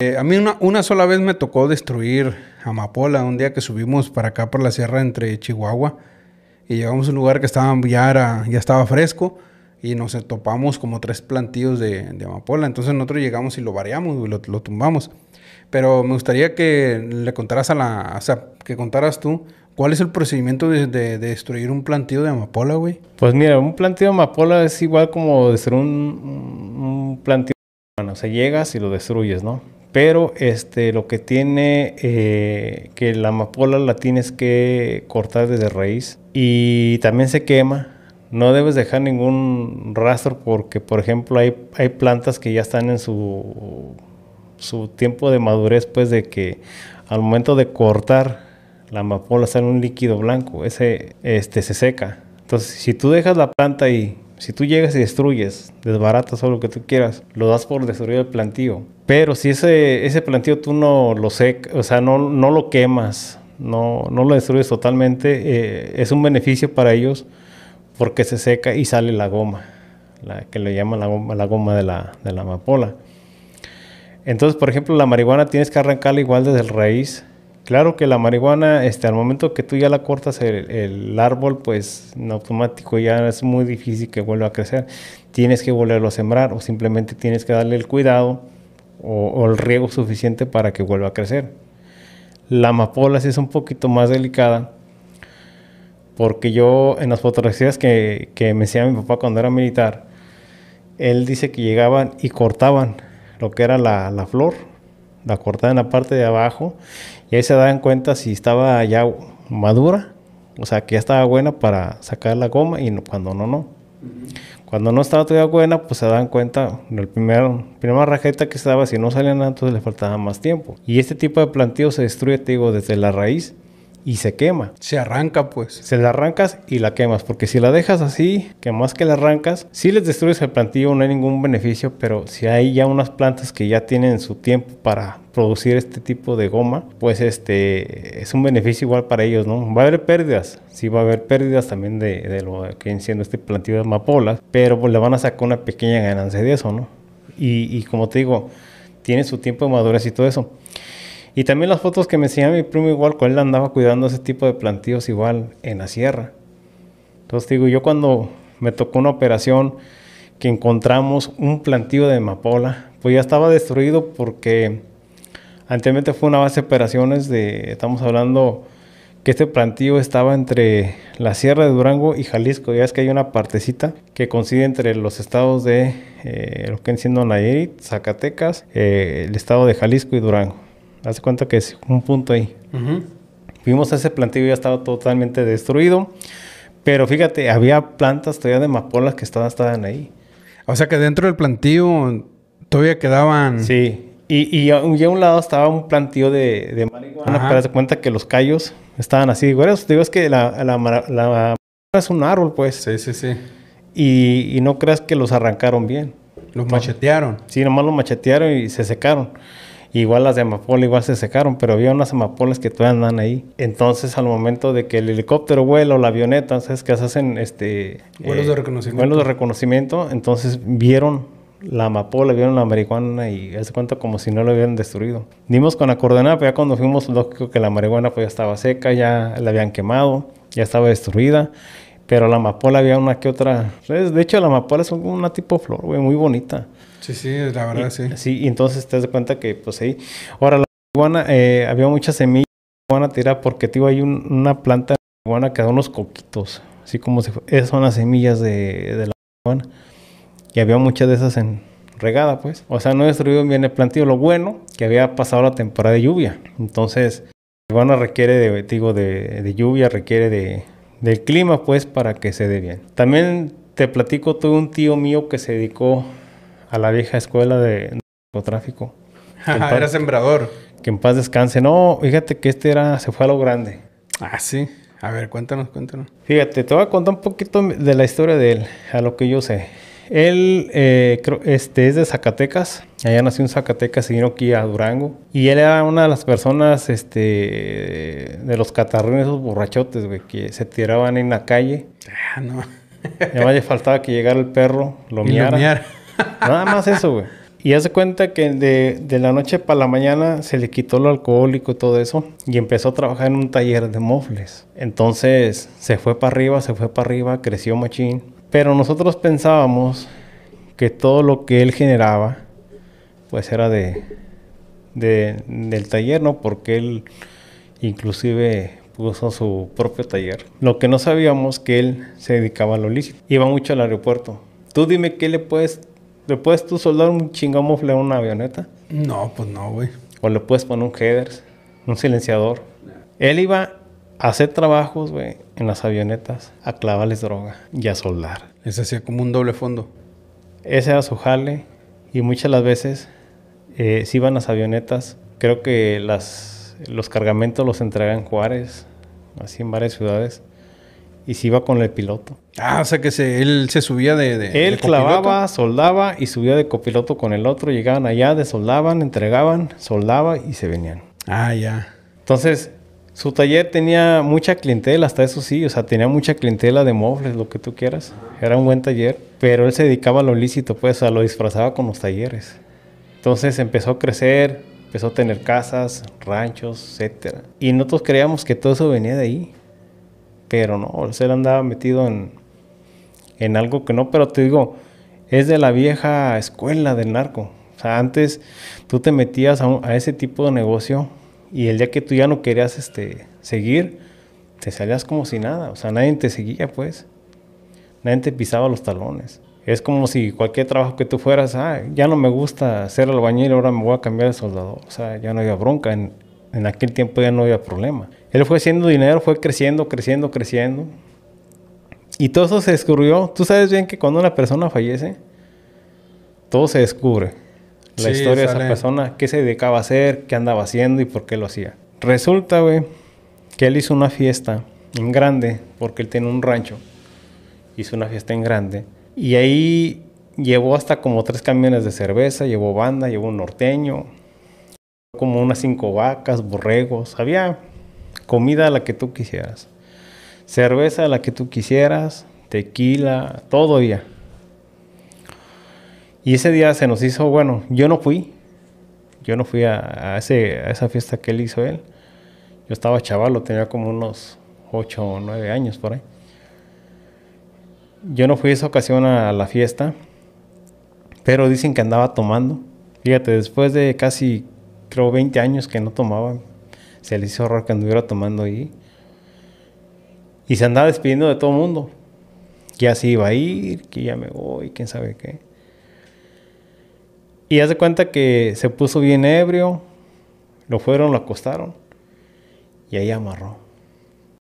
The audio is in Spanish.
Eh, a mí una, sola vez me tocó destruir Amapola, un día que subimos para acá por la sierra entre Chihuahua y llegamos a un lugar que estaba, ya, era, ya estaba fresco y nos topamos como tres plantíos de, Amapola. Entonces nosotros llegamos y lo variamos, y lo, tumbamos. Pero me gustaría que le contaras a la, o sea, que contaras tú ¿Cuál es el procedimiento de, destruir un plantío de amapola, güey? Pues mira, un plantío de amapola es igual como destruir un, un plantío. Bueno, o sea, llegas y lo destruyes, ¿no? Pero este, lo que tiene eh, que la amapola la tienes que cortar desde raíz y también se quema. No debes dejar ningún rastro porque, por ejemplo, hay, plantas que ya están en su, tiempo de madurez, pues de que al momento de cortar la amapola sale un líquido blanco, ese este, se seca. Entonces, si tú dejas la planta ahí, si tú llegas y destruyes, desbaratas o lo que tú quieras, lo das por destruir el plantío, pero si ese, ese tú no lo sec, o sea, no, lo quemas, no, no lo destruyes totalmente, eh, es un beneficio para ellos porque se seca y sale la goma, que le llaman la goma, de, la, amapola. Entonces, por ejemplo, la marihuana tienes que arrancarla igual desde el raíz. Claro que la marihuana, este, al momento que tú ya la cortas el, el, árbol, pues en automático ya es muy difícil que vuelva a crecer. Tienes que volverlo a sembrar o simplemente tienes que darle el cuidado o, el riego suficiente para que vuelva a crecer. La amapola sí es un poquito más delicada porque yo en las fotografías que, me hacía mi papá cuando era militar, él dice que llegaban y cortaban lo que era la, flor, la cortaban en la parte de abajo y ahí se daban cuenta si estaba ya madura, o sea, que ya estaba buena para sacar la goma y cuando no, no. Cuando no estaba todavía buena, pues se dan cuenta, en el primer, primera rajeta que estaba, si no salían antes, entonces le faltaba más tiempo. Y este tipo de planteo se destruye, te digo, desde la raíz y se quema. Se arranca, pues. Se la arrancas y la quemas, porque si la dejas así, que más que la arrancas, si les destruyes el plantillo, no hay ningún beneficio, pero si hay ya unas plantas que ya tienen su tiempo para producir este tipo de goma, pues este es un beneficio igual para ellos, ¿no? Va a haber pérdidas, sí va a haber pérdidas también de, lo que viene siendo este plantillo de amapolas, pero pues le van a sacar una pequeña ganancia de eso, ¿no? Y, y como te digo, tiene su tiempo de madurez y todo eso. Y también las fotos que me enseñaba mi primo igual, con él andaba cuidando ese tipo de plantíos igual en la sierra. Entonces digo, yo cuando me tocó una operación que encontramos un plantío de mapola, pues ya estaba destruido porque anteriormente fue una base de operaciones de, estamos hablando que este plantío estaba entre la Sierra de Durango y Jalisco. Ya es que hay una partecita que coincide entre los estados de eh, lo que enciendo Nayarit, Zacatecas, eh, el estado de Jalisco y Durango. Hace cuenta que es un punto ahí. Vimos ese plantillo ya estaba totalmente destruido. Pero fíjate, había plantas todavía de mapolas que estaban, estaban ahí. O sea que dentro del plantillo todavía quedaban. Sí. Y, y, a, un lado estaba un plantillo de, marihuana, pero hace cuenta que los callos estaban así. Digo, es que la, la, es un árbol, pues. Sí, sí, sí. Y, no creas que los arrancaron bien. Los machetearon. Sí, nomás los machetearon y se secaron. Igual las de amapola igual se secaron, pero había unas amapolas que todavía andan ahí. Entonces, al momento de que el helicóptero vuela o la avioneta, ¿sabes que hacen? Este, vuelos de eh, reconocimiento. Vuelos de reconocimiento. Entonces, vieron la amapola, vieron la marihuana y se cuenta como si no lo hubieran destruido. Dimos con la coordenada, pero ya cuando fuimos, lógico que la marihuana pues ya estaba seca, ya la habían quemado, ya estaba destruida. Pero la amapola había una que otra. Pues, de hecho, la amapola es una tipo flor, güey, muy bonita. Sí, sí, la verdad, sí. Sí, y entonces te das cuenta que, pues ahí. Ahora, la marihuana, eh, había muchas semillas de iguana porque, tío, hay una planta de marihuana que da unos coquitos, así como si Esas son las semillas de, la marihuana. Y había muchas de esas en regada, pues. O sea, no destruido bien el plantillo, Lo bueno, que había pasado la temporada de lluvia. Entonces, la marihuana requiere de, digo, de, lluvia, requiere de, del clima, pues, para que se dé bien. También te platico, tuve un tío mío que se dedicó a la vieja escuela de, narcotráfico. era sembrador. Que en paz descanse. No, fíjate que este era, se fue a lo grande. Ah, sí. A ver, cuéntanos, cuéntanos. Fíjate, te voy a contar un poquito de la historia de él, a lo que yo sé. Él eh, este, es de Zacatecas, allá nació en Zacatecas y vino aquí a Durango. Y él era una de las personas este, de los catarrones, esos borrachotes, güey, que se tiraban en la calle. Ah, no. Además le faltaba que llegara el perro, lo y Nada más eso, güey. Y hace cuenta que de, de la noche para la mañana se le quitó lo alcohólico y todo eso. Y empezó a trabajar en un taller de mofles. Entonces se fue para arriba, se fue para arriba, creció machín. Pero nosotros pensábamos que todo lo que él generaba, pues era de, de del taller, ¿no? Porque él inclusive puso su propio taller. Lo que no sabíamos que él se dedicaba a lo lícito. Iba mucho al aeropuerto. Tú dime qué le puedes ¿Le puedes tú soldar un chingamufle a una avioneta? No, pues no, güey. O le puedes poner un headers, un silenciador. Él iba a hacer trabajos, güey, en las avionetas, a clavarles droga y a soldar. Ese hacía como un doble fondo. Ese era su jale y muchas de las veces eh, iban las avionetas, creo que las, los cargamentos los entregan en Juárez, así en varias ciudades y se iba con el piloto. Ah, o sea que él se subía de, Él clavaba, soldaba y subía de copiloto con el otro. Llegaban allá, desoldaban, entregaban, soldaba y se venían. Ah, ya. Entonces, su taller tenía mucha clientela, hasta eso sí. O sea, tenía mucha clientela de mofles, lo que tú quieras. Era un buen taller. Pero él se dedicaba a lo lícito, pues, o sea, lo disfrazaba con los talleres. Entonces empezó a crecer, empezó a tener casas, ranchos, etc. Y nosotros creíamos que todo eso venía de ahí. Pero no, él andaba metido en, en algo que no, pero te digo, es de la vieja escuela del narco. O sea, antes tú te metías a, ese tipo de negocio y el día que tú ya no querías este, seguir, te salías como si nada. O sea, nadie te seguía, pues. Nadie te pisaba los talones. Es como si cualquier trabajo que tú fueras, ah, ya no me gusta ser albañil, ahora me voy a cambiar de soldado. O sea, ya no había bronca en, en aquel tiempo ya no había problema. Él fue haciendo dinero, fue creciendo, creciendo, creciendo. Y todo eso se descubrió. Tú sabes bien que cuando una persona fallece, todo se descubre. La historia de esa persona, qué se dedicaba a hacer, qué andaba haciendo y por qué lo hacía. Resulta, güey, que él hizo una fiesta en grande, porque él tiene un rancho. Hizo una fiesta en grande. Y ahí llevó hasta como tres camiones de cerveza, llevó banda, llevó un norteño, como unas cinco vacas, borregos, había comida la que tú quisieras, cerveza la que tú quisieras, tequila, todo había. Y ese día se nos hizo, bueno, yo no fui, yo no fui a, esa fiesta que él hizo él, yo estaba chaval, tenía como unos ocho o nueve años por ahí. Yo no fui esa ocasión a la fiesta, pero dicen que andaba tomando. Fíjate, después de casi creo 20 años que no tomaba. Se le hizo horror que anduviera tomando ahí. Y se andaba despidiendo de todo el mundo. Que se iba a ir, que ya me voy, quién sabe qué. Y hace cuenta que se puso bien ebrio, lo fueron, lo acostaron y ahí amarró.